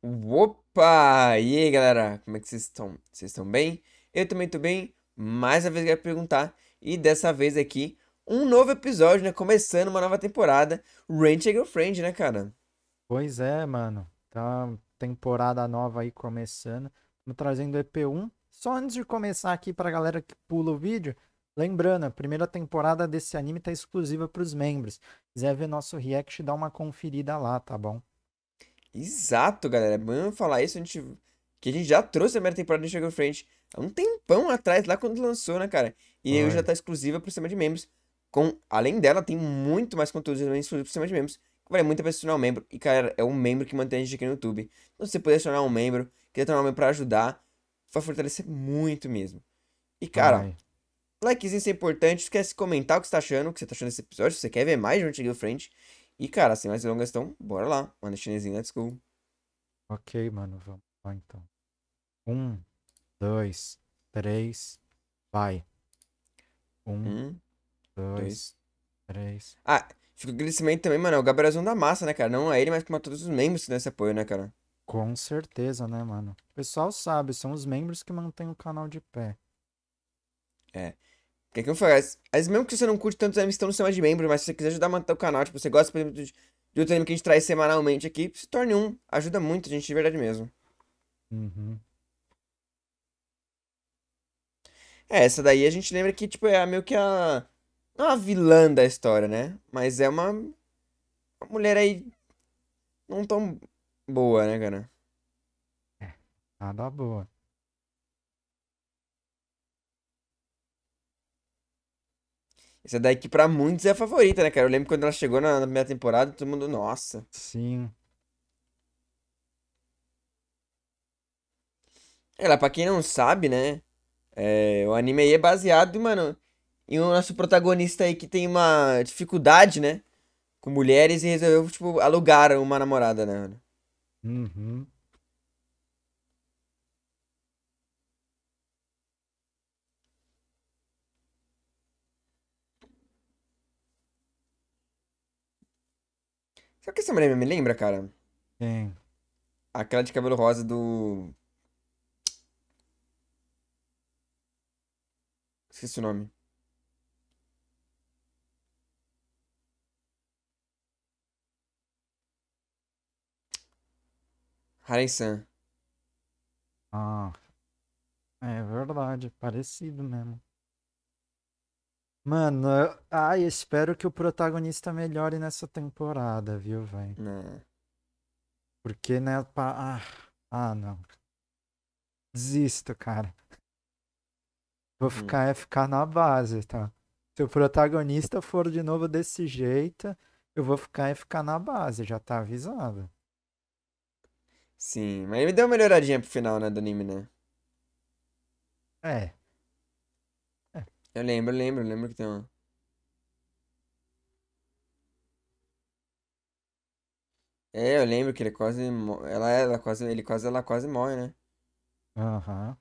Opa! E aí, galera? Como é que vocês estão? Vocês estão bem? Eu também tô bem. Mais uma vez quero perguntar. E dessa vez aqui, um novo episódio, né? Começando uma nova temporada. Ranch é Girlfriend, né, cara? Pois é, mano. Tá temporada nova aí começando. Estamos trazendo o EP1. Só antes de começar aqui pra galera que pula o vídeo, Lembrando, a primeira temporada desse anime tá exclusiva para os membros. Se quiser ver nosso react, dá uma conferida lá, tá bom? Exato, galera. É bom falar isso, a gente, que a gente já trouxe a primeira temporada de chegou Friend há um tempão atrás, lá quando lançou, né, cara? E é. eu já tá exclusiva pro sistema de membros. Com, além dela, tem muito mais conteúdo também exclusivo pro sistema de membros. Vale muito a pena se tornar um membro. E, cara, é um membro que mantém a gente aqui no YouTube. Então, se você puder se tornar um membro, quer tornar um membro pra ajudar, vai fortalecer muito mesmo. E, cara, Ai. likezinho, isso é importante. Esquece de comentar o que você tá achando, o que você tá achando desse episódio. Se você quer ver mais de One Frente. E, cara, sem mais longas, então, bora lá. Mano, chinesinho, let's go. Ok, mano, vamos lá então. Um, dois, três, vai. Um, um dois, dois, três. Ah, fica o agradecimento também, mano. É o Gabrielzão da massa, né, cara? Não é ele, mas como é todos os membros que dão esse apoio, né, cara? Com certeza, né, mano? O pessoal sabe, são os membros que mantêm o canal de pé. É. O que é que eu faço? Às vezes, mesmo que você não curte tantos animes que estão no sistema de membros, mas se você quiser ajudar a manter o canal, tipo, você gosta, por exemplo, de, de outro anime que a gente traz semanalmente aqui, se torne um. Ajuda muito a gente, de verdade mesmo. Uhum. É, essa daí a gente lembra que, tipo, é meio que a. Não é a vilã da história, né? Mas é uma. Uma mulher aí. Não tão boa, né, cara? É, nada boa. Essa daí que pra muitos é a favorita, né, cara? Eu lembro quando ela chegou na, na temporada, todo mundo, nossa. Sim. Ela, é, pra quem não sabe, né? É, o anime aí é baseado, mano, em um nosso protagonista aí que tem uma dificuldade, né? Com mulheres e resolveu, tipo, alugar uma namorada, né? Mano? Uhum. Sabe o que essa mulher me lembra, cara? Quem? Aquela de cabelo rosa do. Esqueci o nome. Haren-san. Ah. É verdade, parecido mesmo. Mano, eu... ai, eu espero que o protagonista melhore nessa temporada, viu, velho? É. Né. Porque, né, pa... ah, ah, não. Desisto, cara. Vou hum. ficar, é ficar na base, tá? Se o protagonista for de novo desse jeito, eu vou ficar e é ficar na base, já tá avisado. Sim, mas ele deu uma melhoradinha pro final, né, do anime, né? É. Eu lembro, eu lembro, eu lembro que tem uma. É, eu lembro que ele quase. Ela, ela quase. Ele quase, ela quase morre, né? Aham.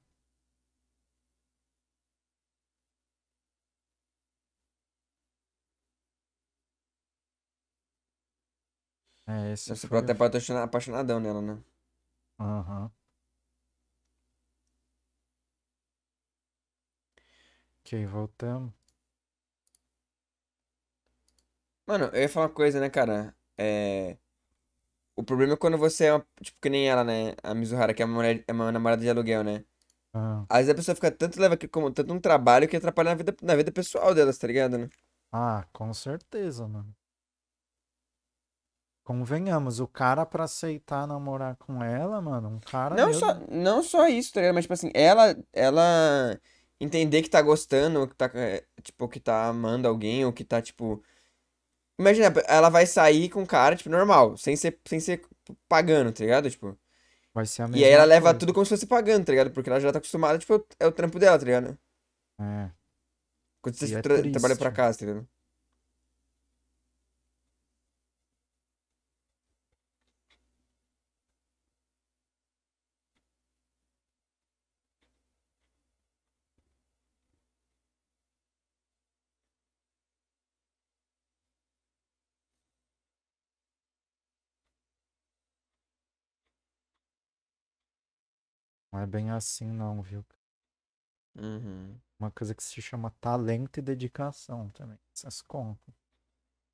É, esse Você o foi. Prota é apaixonadão nela, né? Aham. Ok, voltamos. Mano, eu ia falar uma coisa, né, cara? É. O problema é quando você é uma, tipo que nem ela, né? A Mizuhara, que é uma, mulher, é uma namorada de aluguel, né? Ah. Às vezes a pessoa fica tanto leva como tanto um trabalho que atrapalha na vida, na vida pessoal delas, tá ligado, né? Ah, com certeza, mano. Convenhamos, o cara pra aceitar namorar com ela, mano, um cara. Não, meu... só, não só isso, tá ligado? Mas, tipo assim, ela. Ela entender que tá gostando, ou que tá, é, tipo, que tá amando alguém, ou que tá, tipo. Imagina, ela vai sair com cara, tipo, normal, sem ser, sem ser pagando, tá ligado? Tipo. Vai ser a mesma E aí ela coisa. leva tudo como se fosse pagando, tá ligado? Porque ela já tá acostumada, tipo, é o trampo dela, tá ligado? É. Quando você é tra triste. trabalha pra tipo. casa, tá ligado? Não é bem assim, não, viu? Uhum. Uma coisa que se chama talento e dedicação também. Essas contas.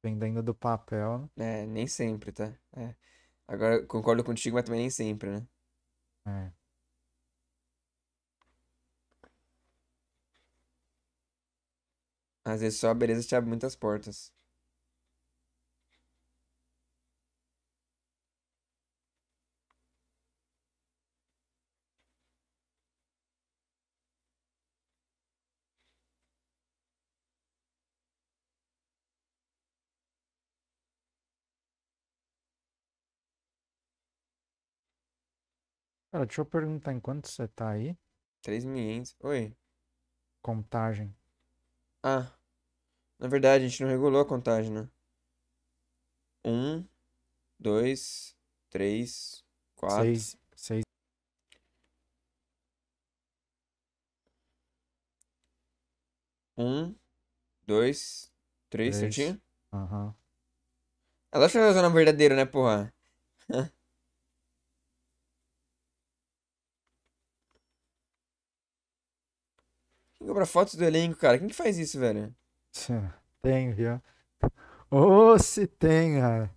Dependendo do papel. Né? É, nem sempre, tá? É. Agora, concordo contigo, mas também nem sempre, né? É. Às vezes só a beleza te abre muitas portas. Cara, deixa eu perguntar enquanto você tá aí. 3.500. Oi. Contagem. Ah. Na verdade, a gente não regulou a contagem, né? Um, dois, três, quatro. Seis. Seis. Um, dois, três, três. certinho? Aham. Uhum. Ela achou que usar o verdadeiro, né, porra? Cobra fotos do elenco, cara. Quem que faz isso, velho? Tem, viu? Ô, oh, se tem, cara.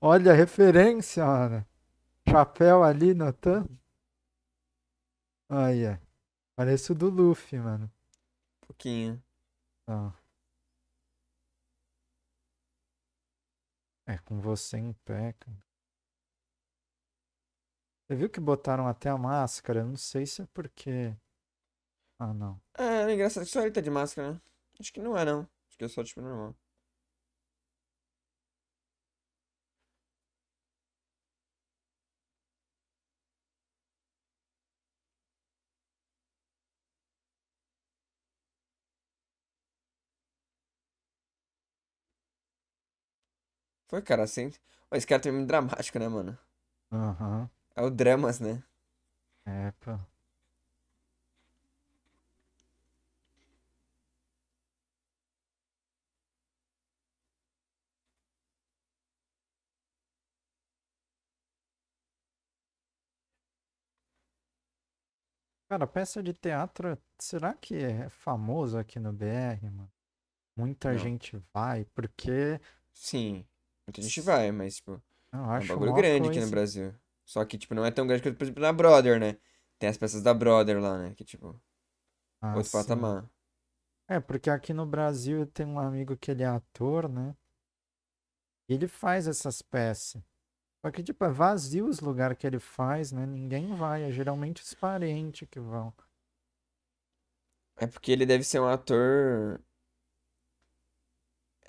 Olha a referência, Ana. Chapéu ali, notando. Olha. Parece o do Luffy, mano pouquinho. Tá. É, com você em pé, cara. Você viu que botaram até a máscara? Eu não sei se é porque. Ah, não. É, é engraçado. Só ele tá de máscara, né? Acho que não é, não. Acho que é só tipo normal. Foi, cara, sempre. esse cara termina é dramático, né, mano? Aham. Uhum. É o Dramas, né? É, pô. Cara, peça de teatro, será que é famoso aqui no BR, mano? Muita Não. gente vai, porque Sim. Muita gente vai, mas, tipo, eu é um bagulho grande coisa... aqui no Brasil. Só que, tipo, não é tão grande quanto, por exemplo, na Brother, né? Tem as peças da Brother lá, né? Que, tipo, ah, outro sim. patamar. É, porque aqui no Brasil eu tenho um amigo que ele é ator, né? E ele faz essas peças. Só que, tipo, é vazio os lugares que ele faz, né? Ninguém vai. É geralmente os parentes que vão. É porque ele deve ser um ator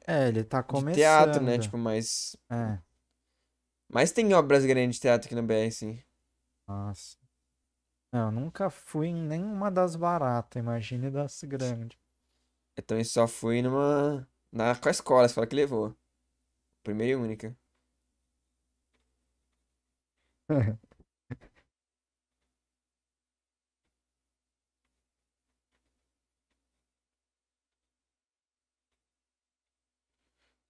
é, ele tá começando. De teatro, né? Tipo, mas. É. Mas tem obras grandes de teatro aqui no BR, sim. Nossa. Não, eu nunca fui em nenhuma das baratas, imagine das grandes. Então eu só fui numa. Na, com a escola, a escola que levou. Primeira e única.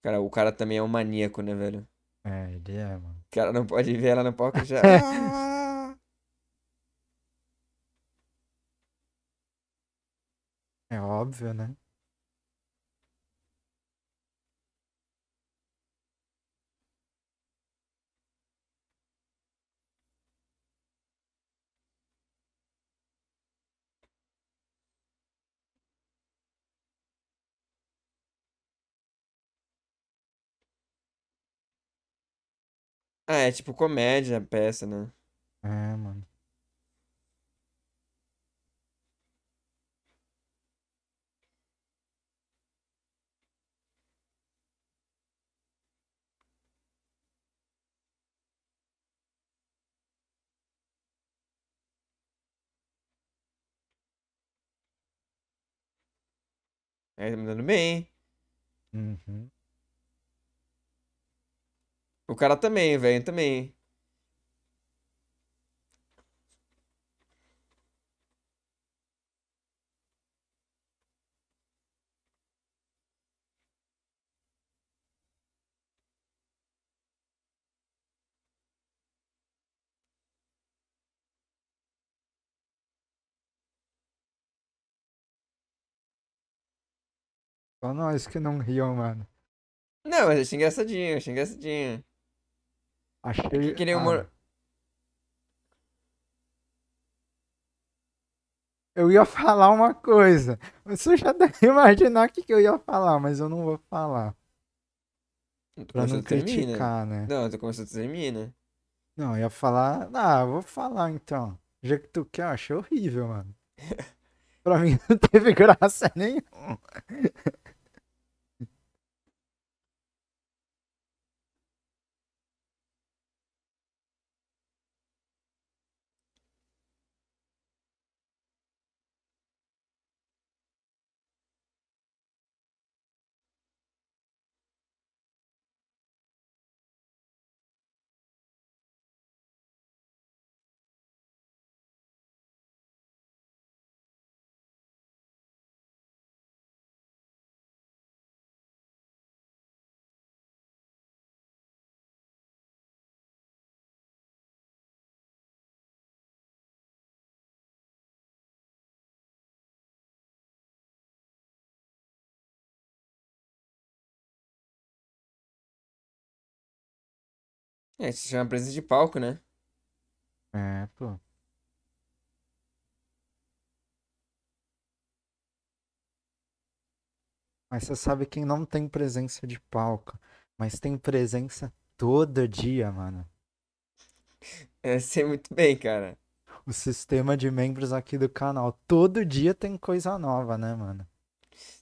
Cara, o cara também é um maníaco, né, velho? É, ele é, mano. O cara não pode ver ela no palco já. É óbvio, né? Ah, é tipo comédia a peça, né? É, mano. É, tá me dando bem. Uhum. O cara também, velho, também. Só nós que não riam, mano. Não, mas achei é engraçadinho, achei é engraçadinho. Achei. É que nem uma... Ah. Eu ia falar uma coisa. Você já deve imaginar o que, que eu ia falar, mas eu não vou falar. Pra não né? criticar, né? Não, tu começou a terminar. Né? Não, eu ia falar. Ah, eu vou falar então. Já que tu quer, eu achei horrível, mano. pra mim não teve graça nenhuma. É, isso se chama presença de palco, né? É, pô. Mas você sabe quem não tem presença de palco, mas tem presença todo dia, mano. Eu é, sei muito bem, cara. O sistema de membros aqui do canal. Todo dia tem coisa nova, né, mano?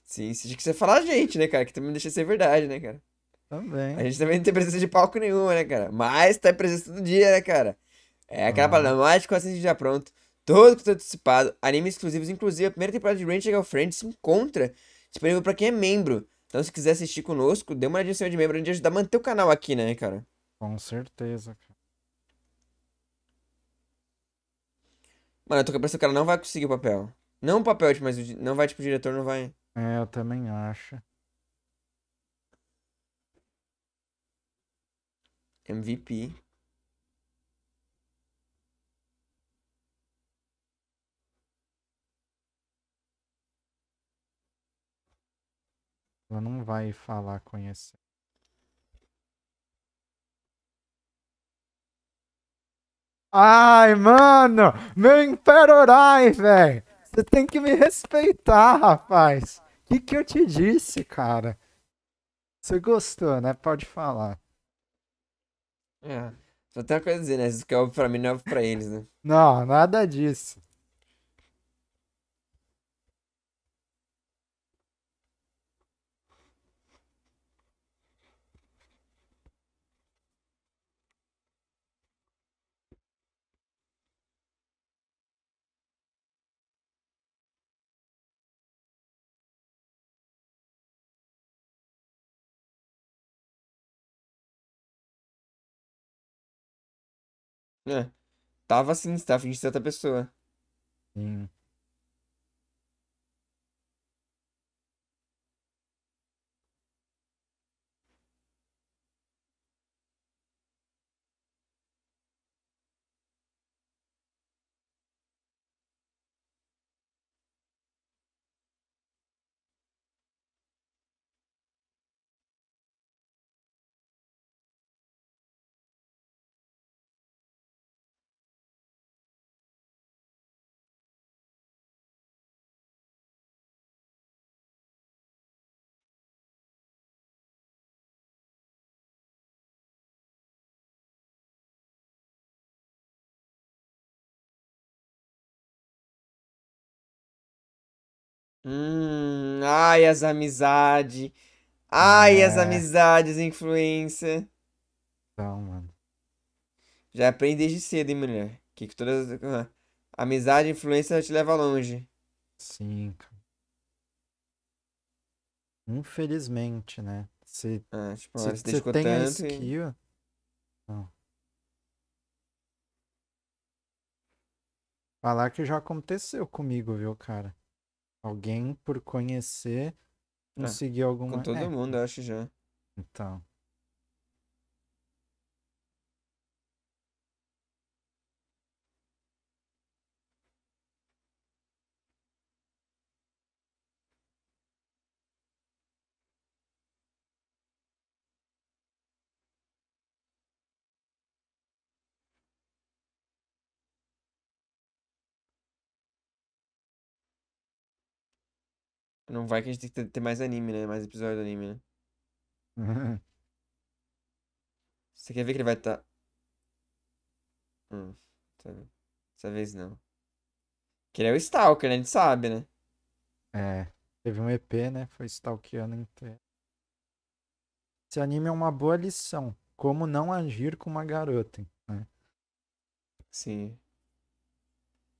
Sim, se que você falar a gente, né, cara? Que também deixa de ser verdade, né, cara? Também. A gente também não tem presença de palco nenhuma, né, cara? Mas tá presença todo dia, né, cara? É aquela ah. parada mais com assistente já pronto. Todo que tá antecipado, animes exclusivos, inclusive a primeira temporada de Range Girl Friends se encontra disponível para quem é membro. Então, se quiser assistir conosco, dê uma adição de membro, a gente ajudar a manter o canal aqui, né, cara? Com certeza, cara. Mano, eu tô com a impressão que o cara não vai conseguir o papel. Não o papel, mas o, não vai, tipo, o diretor não vai. É, eu também acho. MVP. Ela não vai falar conhecer. Ai, mano! Meu Imperorai, velho! Você tem que me respeitar, rapaz! O que, que eu te disse, cara? Você gostou, né? Pode falar. É. Só tem uma coisa a dizer, né? Isso que é óbvio pra mim não é óbvio pra eles, né? Não, nada disso. É. Tava assim, você tá fingindo ser outra pessoa. Hum. Hum, ai, as amizades. Ai, é. as amizades, influência. Não, mano. Já aprende desde cedo, hein, mulher? Que, que todas. Ah, amizade e influência te leva longe. Sim, cara. Infelizmente, né? Se, ah, tipo, se, se tem tanto a skill... Falar que já aconteceu comigo, viu, cara? Alguém por conhecer é, conseguiu é, alguma. Com todo é. mundo, acho já. Então. Não vai que a gente tem que ter mais anime, né? Mais episódio do anime, né? Você quer ver que ele vai estar. Tá... Hum, tá Dessa vez não. Que ele é o Stalker, né? A gente sabe, né? É. Teve um EP, né? Foi stalkeando inteiro. Esse anime é uma boa lição. Como não agir com uma garota, né? Sim.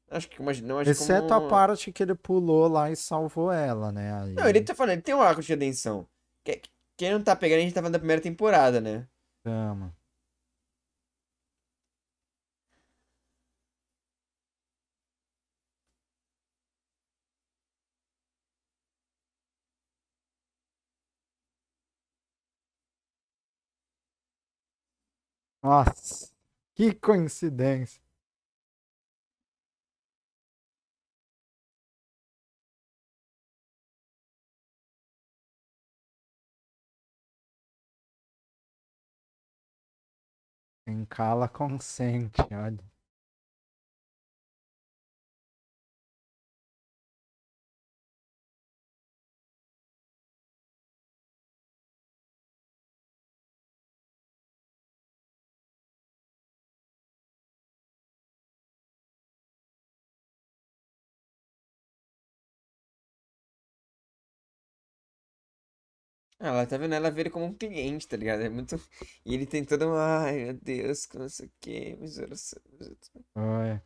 Acho que mas não acho Exceto como... a parte que ele pulou lá e salvou ela, né? Aí... Não, ele tá falando, ele tem um arco de redenção. Quem não tá pegando, a gente tá falando da primeira temporada, né? Tamo. Nossa, que coincidência. Encala consente, olha. Ah, ela tá vendo? Ela vê ele como um cliente, tá ligado? É muito. E ele tem toda uma. Ai, meu Deus, que não sei o Ah, é.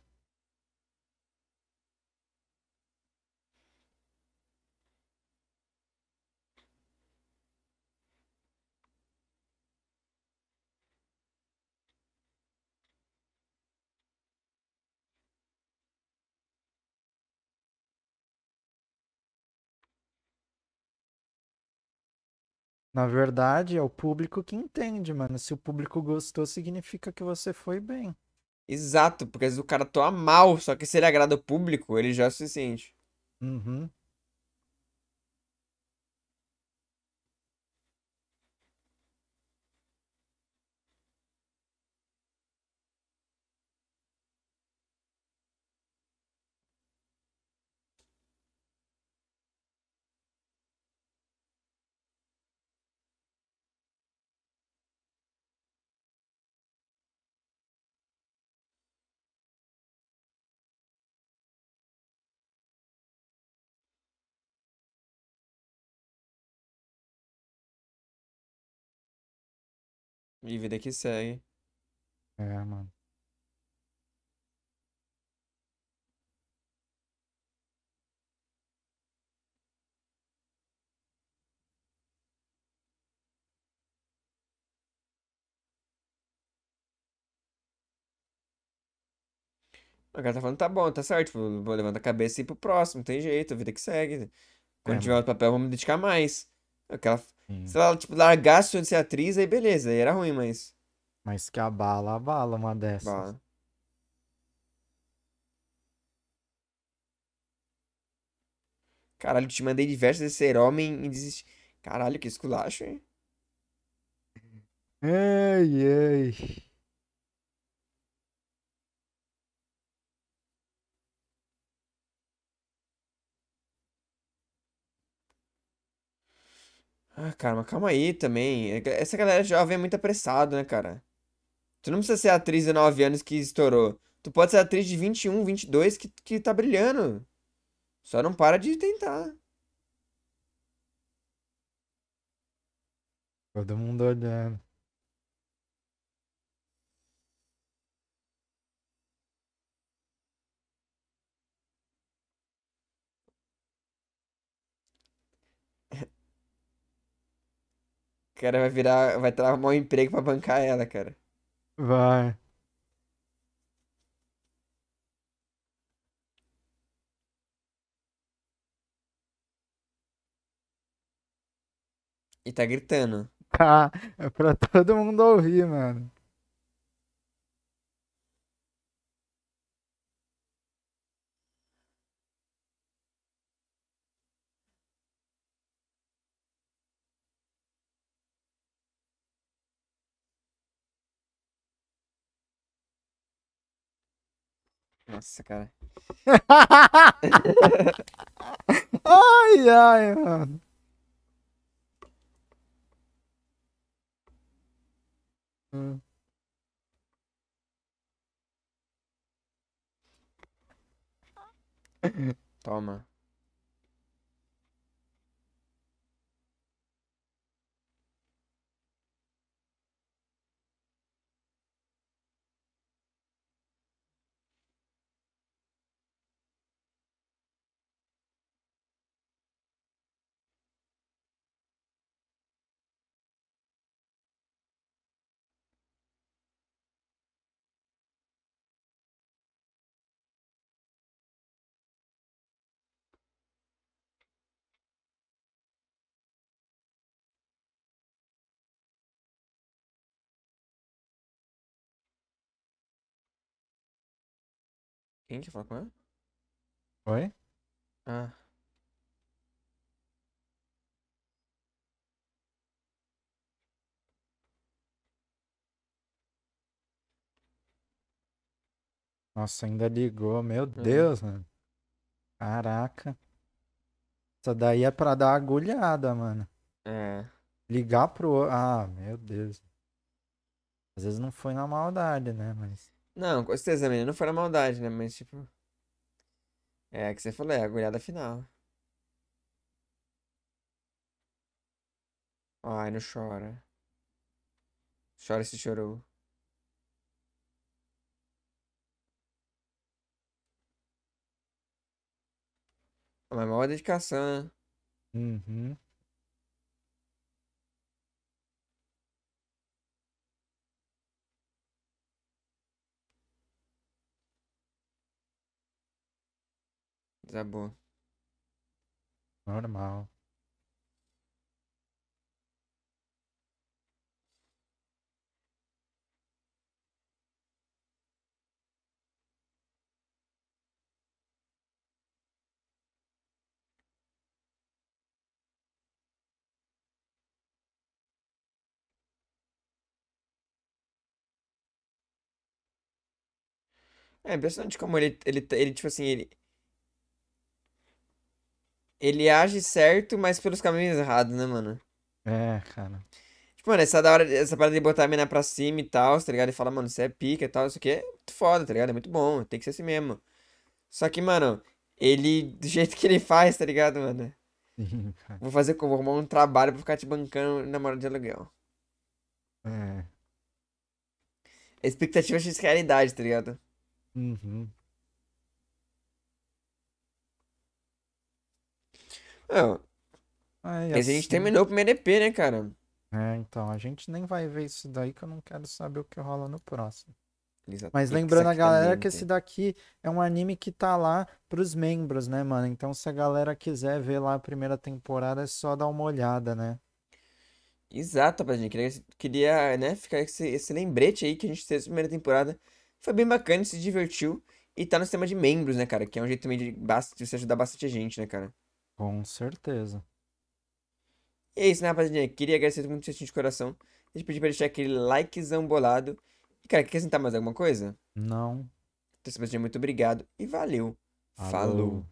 Na verdade, é o público que entende, mano. Se o público gostou, significa que você foi bem. Exato, porque às vezes o cara toa mal, só que se ele agrada o público, ele já se sente. Uhum. E vida que segue. É, mano. O cara tá falando, tá bom, tá certo, vou, levantar a cabeça e ir pro próximo, tem jeito, vida que segue. É, Quando é, tiver mano. outro papel, vamos me dedicar mais. Aquela, Sim. Se ela, tipo, largasse de ser atriz, aí beleza, aí era ruim, mas. Mas que a bala, uma dessas. Bala. Caralho, te mandei diversas de ser homem e desistir. Caralho, que esculacho, hein? Ei, ei. Ah, cara, mas calma aí também. É essa galera jovem é muito apressada, né, cara? Tu não precisa ser atriz de 9 anos que estourou. Tu pode ser atriz de 21, 22 que, que tá brilhando. Só não para de tentar. Todo mundo olhando. O cara vai virar. Vai arrumar um emprego pra bancar ela, cara. Vai. E tá gritando. Tá, é pra todo mundo ouvir, mano. Nossa, cara. ai, ai, mano. Hum. Toma. Quem que fala com ela? Oi? Ah. Nossa, ainda ligou. Meu uhum. Deus, mano. Caraca. Essa daí é pra dar agulhada, mano. É. Ligar pro. Ah, meu Deus. Às vezes não foi na maldade, né? Mas. Não, com certeza, menina. Não foi na maldade, né? Mas, tipo. É, é que você falou, é a agulhada final. Ai, não chora. Chora se chorou. Mas maior dedicação, né? Uhum. Desabou. Tá Normal. É, impressionante como ele, ele, ele tipo assim, ele, ele age certo, mas pelos caminhos errados, né, mano? É, cara. Tipo, mano, essa, da hora, essa parada de botar a mina pra cima e tal, tá ligado? E falar, mano, você é pica e tal, isso aqui é muito foda, tá ligado? É muito bom, tem que ser assim mesmo. Só que, mano, ele, do jeito que ele faz, tá ligado, mano? vou fazer como? Vou arrumar um trabalho pra ficar te bancando na hora de aluguel. É. expectativa é realidade, tá ligado? Uhum. Não. Ai, Mas assim... a gente assim. terminou o primeiro EP, né, cara? É, então, a gente nem vai ver isso daí que eu não quero saber o que rola no próximo. Exatamente. Mas lembrando a galera que né? esse daqui é um anime que tá lá pros membros, né, mano? Então se a galera quiser ver lá a primeira temporada, é só dar uma olhada, né? Exato, pra gente. Queria, queria né, ficar esse, esse lembrete aí que a gente fez a primeira temporada. Foi bem bacana, se divertiu. E tá no sistema de membros, né, cara? Que é um jeito também de, de você ajudar bastante a gente, né, cara? Com certeza. E é isso, né, rapaziadinha? Queria agradecer muito o que de coração. Deixa eu pedir pra deixar aquele likezão bolado. E, cara, quer acrescentar mais alguma coisa? Não. Então, é muito obrigado e valeu. Falou.